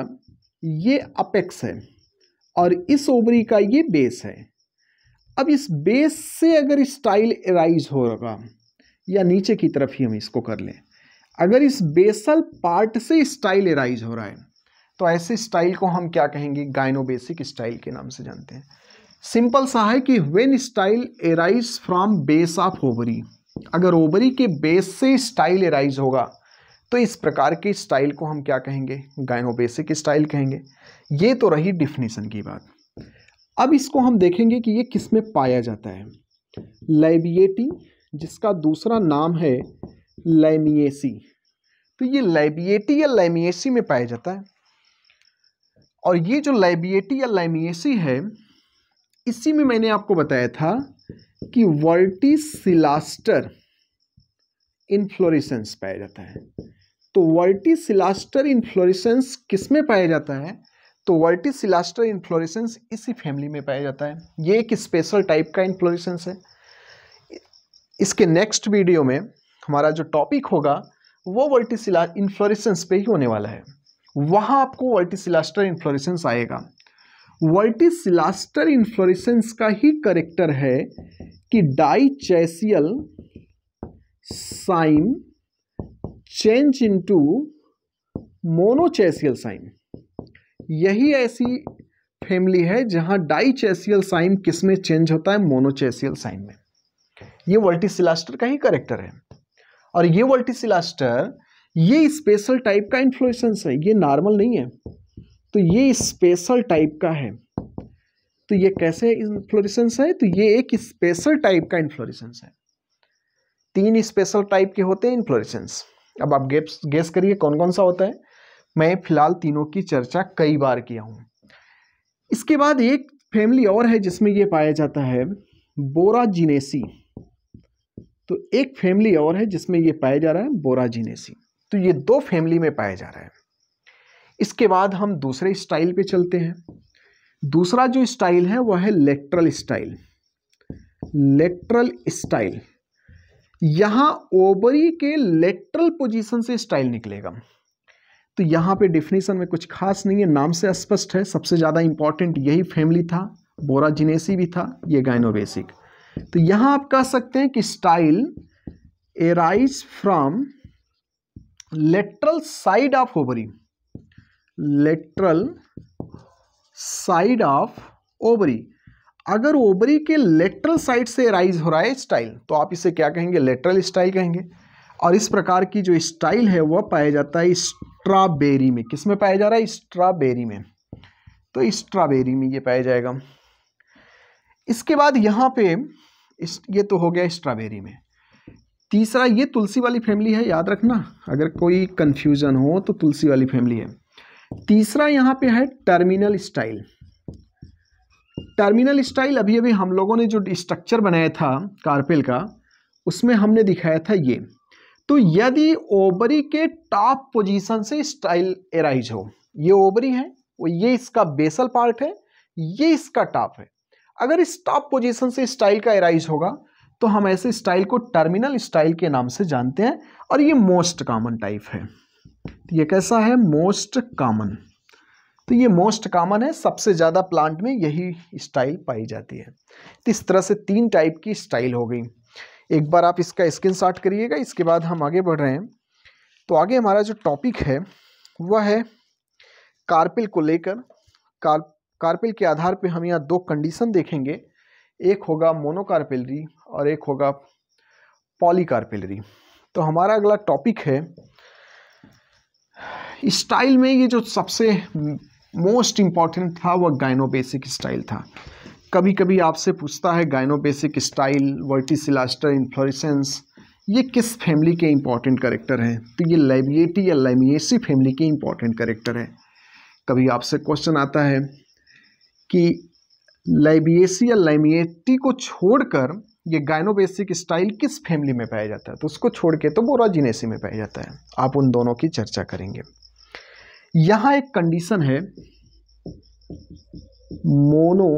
ये अपेक्स है और इस ओबरी का ये बेस है अब इस बेस से अगर स्टाइल एराइज होगा या नीचे की तरफ ही हम इसको कर लें अगर इस बेसल पार्ट से स्टाइल एराइज हो रहा है तो ऐसे स्टाइल को हम क्या कहेंगे गाइनोबेसिक स्टाइल के नाम से जानते हैं सिंपल सा है कि when style arise from base of ovary अगर ओबरी के बेस से स्टाइल एराइज होगा तो इस प्रकार के स्टाइल को हम क्या कहेंगे गायनो बेसिक स्टाइल कहेंगे ये तो रही डिफिनीसन की बात अब इसको हम देखेंगे कि ये किस में पाया जाता है लेबिएटी जिसका दूसरा नाम है लेमिएसी तो ये लाइबिएटी या लेमिएसी में पाया जाता है और ये जो लाइबिएटी या लेमिएसी है इसी में मैंने आपको बताया था कि वर्टिसिलास्टर इन्फ्लोरिसेंस पाया जाता है तो वर्टिसिलास्टर इन्फ्लोरेसेंस किस में पाया जाता है तो वर्टिसिलास्टर इन्फ्लोरेसेंस इसी फैमिली में पाया जाता है ये एक स्पेशल टाइप का इन्फ्लोरेसेंस है इसके नेक्स्ट वीडियो में हमारा जो टॉपिक होगा वो वर्टिसिला इन्फ्लोरेसेंस पे ही होने वाला है वहाँ आपको वर्टिसिलास्टर इन्फ्लोरेसेंस आएगा वर्टिसिलास्टर इन्फ्लोरेसेंस का ही करेक्टर है कि dichasial cyme change into monochasial cyme यही ऐसी फैमिली है जहां डाईचेसियल साइन किस में चेंज होता है मोनोचेसियल साइन में ये वर्टिसिलास्टर का ही करेक्टर है और ये वर्टिसिलास्टर ये स्पेशल टाइप का इन्फ्लुएंस है ये नॉर्मल नहीं है तो ये स्पेशल टाइप का है तो ये कैसे इन्फ्लोरेसेंस है तो ये एक स्पेशल टाइप का इन्फ्लोरेसेंस है तीन स्पेशल टाइप के होते हैं इन्फ्लोरेसेंस अब आप गेस गेस करिए कौन कौन सा होता है मैं फिलहाल तीनों की चर्चा कई बार किया हूँ इसके बाद एक फैमिली और है जिसमें ये पाया जाता है बोराजिनेसी तो एक फैमिली और है जिसमें ये पाया जा रहा है बोराजिनेसी तो ये दो फैमिली में पाया जा रहा है इसके बाद हम दूसरे स्टाइल पे चलते हैं दूसरा जो स्टाइल है वह है लेक्ट्रल स्टाइल लेक्ट्रल स्टाइल यहां ओबरी के लेटरल पोजीशन से स्टाइल निकलेगा तो यहां पे डिफिनेशन में कुछ खास नहीं है नाम से स्पष्ट है सबसे ज़्यादा इंपॉर्टेंट यही फैमिली था बोरा जिनेसी भी था ये गाइनोबेसिक तो यहां आप कह सकते हैं कि style arise from lateral side of ovary lateral side of ovary अगर ओबरी के लेटरल साइड से राइज हो रहा है स्टाइल तो आप इसे क्या कहेंगे लेटरल स्टाइल कहेंगे और इस प्रकार की जो स्टाइल है वह पाया जाता है स्ट्रॉबेरी में किस में पाया जा रहा है स्ट्रॉबेरी में तो स्ट्रॉबेरी में ये पाया जाएगा इसके बाद यहाँ पे इस ये तो हो गया स्ट्रॉबेरी में तीसरा ये तुलसी वाली फैमिली है याद रखना अगर कोई कन्फ्यूज़न हो तो तुलसी वाली फैमिली है तीसरा यहाँ पे है टर्मिनल स्टाइल टर्मिनल स्टाइल अभी अभी हम लोगों ने जो स्ट्रक्चर बनाया था कार्पेल का उसमें हमने दिखाया था ये तो यदि ओबरी के टॉप पोजीशन से स्टाइल एराइज हो ये ओबरी है ये इसका बेसल पार्ट है ये इसका टॉप है अगर इस टॉप पोजीशन से स्टाइल का एराइज होगा तो हम ऐसे स्टाइल को टर्मिनल स्टाइल के नाम से जानते हैं और ये मोस्ट कॉमन टाइप है तो ये कैसा है मोस्ट कॉमन तो ये मोस्ट कॉमन है सबसे ज़्यादा प्लांट में यही स्टाइल पाई जाती है तो इस तरह से तीन टाइप की स्टाइल हो गई एक बार आप इसका स्क्रीन शॉट करिएगा इसके बाद हम आगे बढ़ रहे हैं तो आगे हमारा जो टॉपिक है वह है कार्पिल को लेकर कार कार्पिल के आधार पे हम यहाँ दो कंडीशन देखेंगे एक होगा मोनोकार्पिलरी और एक होगा पॉलीकार्पिलरी तो हमारा अगला टॉपिक है स्टाइल में ये जो सबसे मोस्ट इम्पॉर्टेंट था वह गाइनो बेसिक स्टाइल था कभी कभी आपसे पूछता है gynobasic style verticillaster inflorescence ये किस फैमिली के इम्पॉर्टेंट करेक्टर हैं तो ये लेबिएटी या लेमिएसी फैमिली के इम्पॉर्टेंट करेक्टर है कभी आपसे क्वेश्चन आता है कि लेबिएसी या लेमिएटी को छोड़कर ये गाइनोबेसिक स्टाइल किस फैमिली में पाया जाता है तो उसको छोड़ के तो बोराजिनेसी में पाया जाता है आप उन दोनों की चर्चा करेंगे यहां एक कंडीशन है मोनो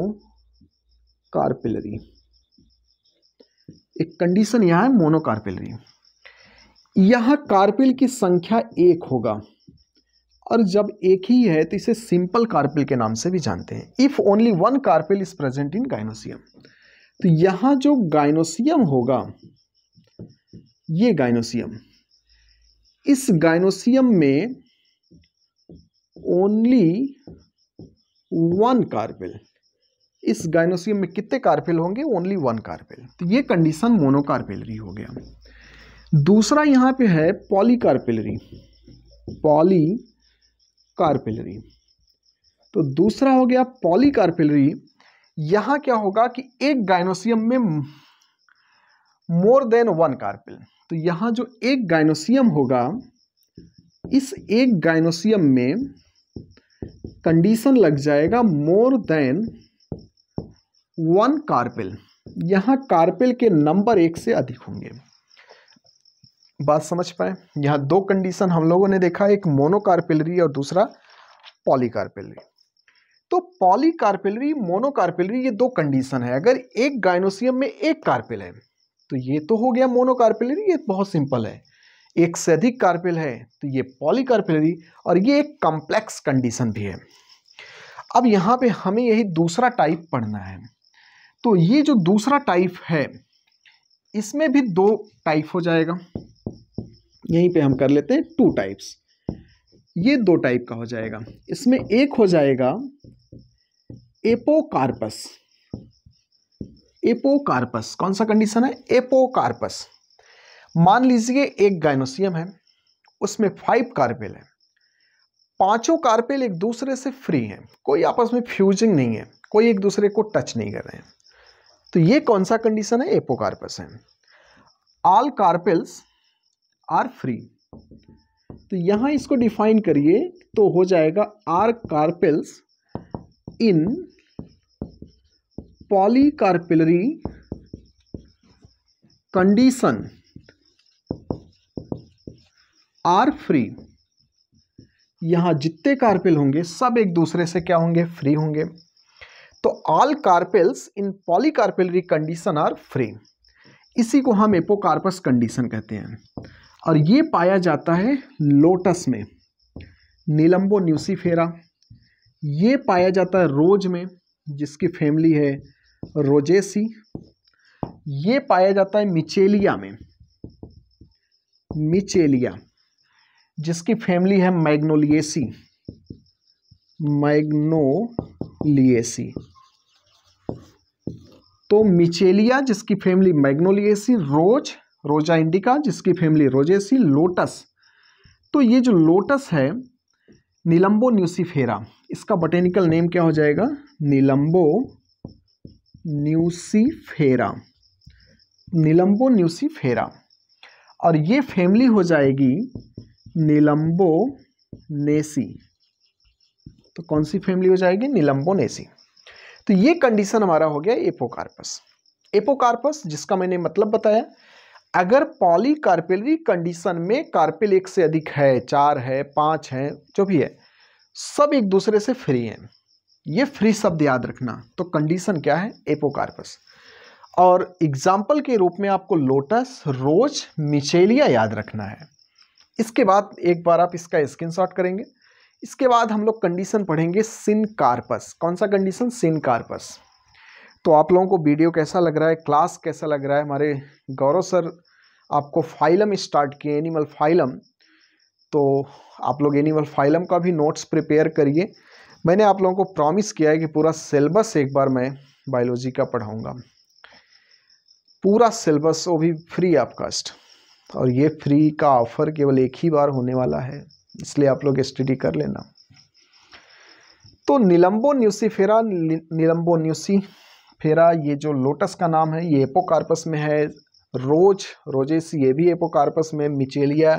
कार्पिलरी एक कंडीशन यहां है मोनो कार्पिलरी यहां कार्पिल की संख्या एक होगा और जब एक ही है तो इसे सिंपल कार्पिल के नाम से भी जानते हैं if only one carpel is present in gynoecium तो यहां जो गाइनोसियम होगा ये गाइनोसियम इस गाइनोसियम में ओनली वन कार्पिल इस गाइनोसियम में कितने कार्पिल होंगे ओनली वन कार्पिल तो ये कंडीशन मोनोकार्पिलरी हो गया दूसरा यहाँ पे है पॉलीकार्पिलरी कार्पेलरी तो दूसरा हो गया पॉलीकार्पिलरी यहाँ क्या होगा कि एक गाइनोसियम में मोर देन वन कार्पिल तो यहाँ जो एक गाइनोसियम होगा इस एक गाइनोसियम में कंडीशन लग जाएगा मोर देन वन कार्पेल यहाँ कार्पेल के नंबर एक से अधिक होंगे बात समझ पाए यहाँ दो कंडीशन हम लोगों ने देखा एक मोनोकार्पेलरी और दूसरा पॉलीकार्पेलरी तो पॉलीकार्पेलरी मोनोकार्पेलरी ये दो कंडीशन है अगर एक गाइनोसियम में एक कार्पेल है तो ये तो हो गया मोनोकार्पेलरी ये बहुत सिंपल है एक से अधिक कार्पेल है तो ये पॉलीकार्पेलरी और ये एक कॉम्प्लेक्स कंडीशन भी है अब यहाँ पे हमें यही दूसरा टाइप पढ़ना है तो ये जो दूसरा टाइप है इसमें भी दो टाइप हो जाएगा यहीं पे हम कर लेते हैं टू टाइप्स ये दो टाइप का हो जाएगा इसमें एक हो जाएगा एपोकार्पस एपोकार्पस कौन सा कंडीशन है एपोकार्पस मान लीजिए एक गाइनोसियम है उसमें फाइव कार्पेल है पांचों कार्पेल एक दूसरे से फ्री हैं कोई आपस में फ्यूजिंग नहीं है कोई एक दूसरे को टच नहीं कर रहे हैं तो ये कौन सा कंडीशन है एपोकार्पस है आल कार्पेल्स आर फ्री तो यहां इसको डिफाइन करिए तो हो जाएगा are carpels in polycarpellary condition are free यहां जितने कार्पेल होंगे सब एक दूसरे से क्या होंगे फ्री होंगे तो all carpels in polycarpellary condition are free इसी को हम एपोकार्पस कंडीशन कहते हैं और ये पाया जाता है लोटस में नीलम्बो न्यूसीफेरा ये पाया जाता है रोज में जिसकी फैमिली है रोजेसी ये पाया जाता है मिचेलिया में मिचेलिया जिसकी फैमिली है मैग्नोलिएसी मैग्नोलिएसी तो मिचेलिया जिसकी फैमिली मैग्नोलिएसी रोज रोजा इंडिका जिसकी फैमिली रोजेसी लोटस तो ये जो लोटस है नीलम्बो न्यूसीफेरा इसका बोटेनिकल नेम क्या हो जाएगा नीलम्बो न्यूसीफेरा नीलम्बो न्यूसीफेरा और ये फैमिली हो जाएगी नीलम्बो नेसी तो कौन सी फैमिली हो जाएगी नीलम्बो नेसी तो ये कंडीशन हमारा हो गया एपोकार्पस एपोकार्पस जिसका मैंने मतलब बताया अगर पॉलीकार्पेलरी कंडीशन में कार्पेल एक से अधिक है चार है पाँच है जो भी है सब एक दूसरे से फ्री हैं ये फ्री शब्द याद रखना तो कंडीशन क्या है एपोकार्पस और एग्जाम्पल के रूप में आपको लोटस रोज मिचेलिया याद रखना है इसके बाद एक बार आप इसका स्क्रीनशॉट करेंगे इसके बाद हम लोग कंडीशन पढ़ेंगे सिन कार्पस कौन सा कंडीशन सिन कार्पस तो आप लोगों को वीडियो कैसा लग रहा है क्लास कैसा लग रहा है हमारे गौरव सर आपको फाइलम स्टार्ट किए एनिमल फाइलम तो आप लोग एनिमल फाइलम का भी नोट्स प्रिपेयर करिए मैंने आप लोगों को प्रॉमिस किया है कि पूरा सिलेबस एक बार मैं बायोलॉजी का पढ़ाऊँगा पूरा सिलेबस वो भी फ्री ऑफ कास्ट और ये फ्री का ऑफ़र केवल एक ही बार होने वाला है इसलिए आप लोग स्टडी कर लेना तो निलंबो न्यूसीफेरा निलंबो न्यूसी फेरा ये जो लोटस का नाम है ये एपोकार्पस में है रोज रोजेस ये भी एपोकार्पस में मिचेलिया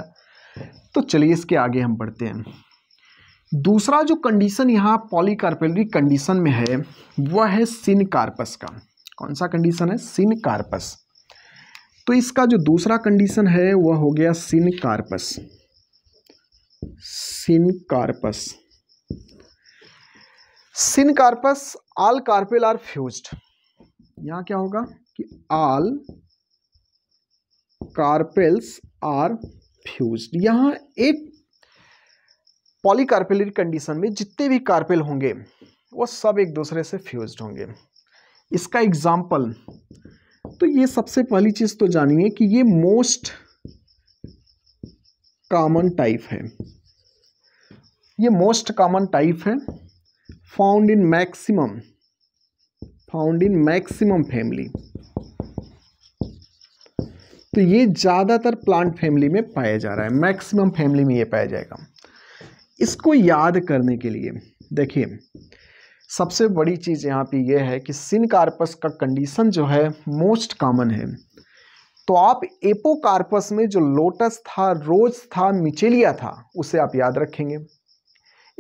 तो चलिए इसके आगे हम बढ़ते हैं दूसरा जो कंडीशन यहाँ पॉलीकार्पेलरी कंडीशन में है वह है सिन का कौन सा कंडीशन है सिन तो इसका जो दूसरा कंडीशन है वह हो गया syncarpous syncarpous syncarpous all carpel are fused यहां क्या होगा कि आल कार्पेल्स आर फ्यूज्ड यहां एक पॉलीकार्पेलरी कंडीशन में जितने भी कार्पेल होंगे वो सब एक दूसरे से फ्यूज्ड होंगे इसका एग्जाम्पल तो ये सबसे पहली चीज़ तो जानिए कि ये मोस्ट कॉमन टाइप है ये मोस्ट कॉमन टाइप है found in maximum found in maximum family तो ये ज़्यादातर प्लांट फैमिली में पाया जा रहा है मैक्सिमम फैमिली में ये पाया जाएगा इसको याद करने के लिए देखिए सबसे बड़ी चीज़ यहाँ पे यह है कि सिनकार्पस का कंडीशन जो है मोस्ट कॉमन है तो आप एपोकार्पस में जो लोटस था रोज था मिचेलिया था उसे आप याद रखेंगे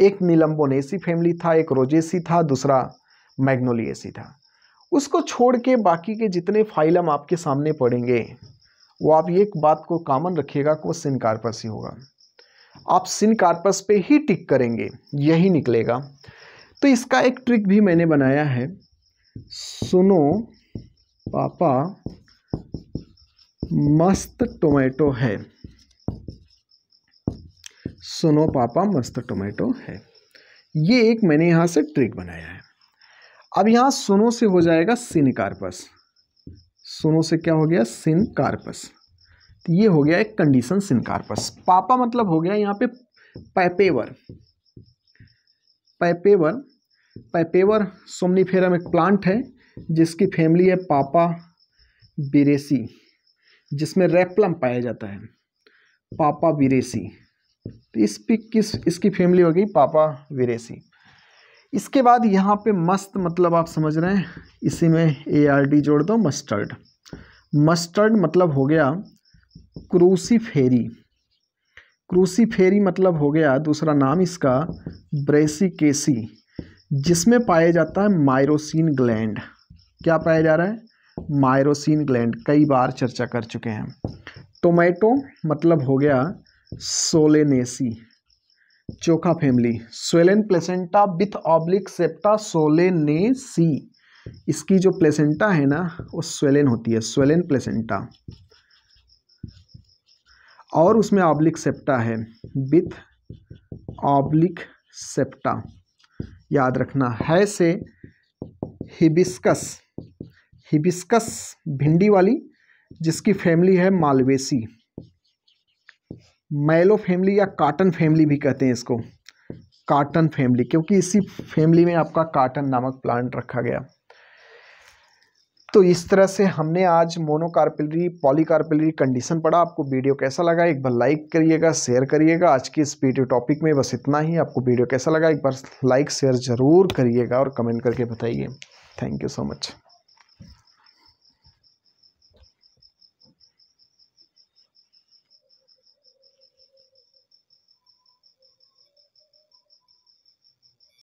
एक नीलम्बोनेसी फैमिली था एक रोजेसी था दूसरा मैग्नोलियसी था उसको छोड़ के बाकी के जितने फाइलम आपके सामने पड़ेंगे वो आप एक बात को कॉमन रखिएगा कि वो सिनकार्पस ही होगा आप सिनकार्पस पे ही टिक करेंगे यही निकलेगा तो इसका एक ट्रिक भी मैंने बनाया है सुनो पापा मस्त टोमेटो है सुनो पापा मस्त टोमेटो है ये एक मैंने यहाँ से ट्रिक बनाया है अब यहाँ सुनो से हो जाएगा सिन कार्पस सुनो से क्या हो गया सिन कार्पस तो ये हो गया एक कंडीशन सिन कार्पस पापा मतलब हो गया यहाँ पे पैपेवर पैपेवर पैपेवर सोमनीफेरम एक प्लांट है जिसकी फैमिली है पापा बिरेसी जिसमें रेप्लम पाया जाता है पापा विरेसी तो इस पे किस इसकी फैमिली हो गई पापा विरेसी इसके बाद यहाँ पे मस्त मतलब आप समझ रहे हैं इसी में ए आर डी जोड़ दो मस्टर्ड मस्टर्ड मतलब हो गया क्रूसी फेरी क्रूसी फेरी मतलब हो गया दूसरा नाम इसका ब्रेसी केसी जिसमें पाया जाता है मायरोसिन ग्लैंड क्या पाया जा रहा है मायरोसिन ग्लैंड कई बार चर्चा कर चुके हैं टोमेटो मतलब हो गया सोलेनेसी चोखा family swollen placenta with oblique septa solanaceae इसकी जो प्लेसेंटा है ना वो स्वेलेन होती है स्वेलेन प्लेसेंटा और उसमें ऑब्लिक सेप्टा है विथ ऑब्लिक सेप्टा याद रखना है से हिबिस्कस हिबिस्कस भिंडी वाली जिसकी फैमिली है मालवेसी मैलो फैमिली या काटन फैमिली भी कहते हैं इसको काटन फैमिली क्योंकि इसी फैमिली में आपका काटन नामक प्लांट रखा गया तो इस तरह से हमने आज मोनोकार्पिलरी पॉलीकार्पिलरी कंडीशन पढ़ा आपको वीडियो कैसा लगा एक बार लाइक करिएगा शेयर करिएगा आज की इस वीडियो टॉपिक में बस इतना ही आपको वीडियो कैसा लगा एक बार लाइक शेयर ज़रूर करिएगा और कमेंट करके बताइए थैंक यू सो मच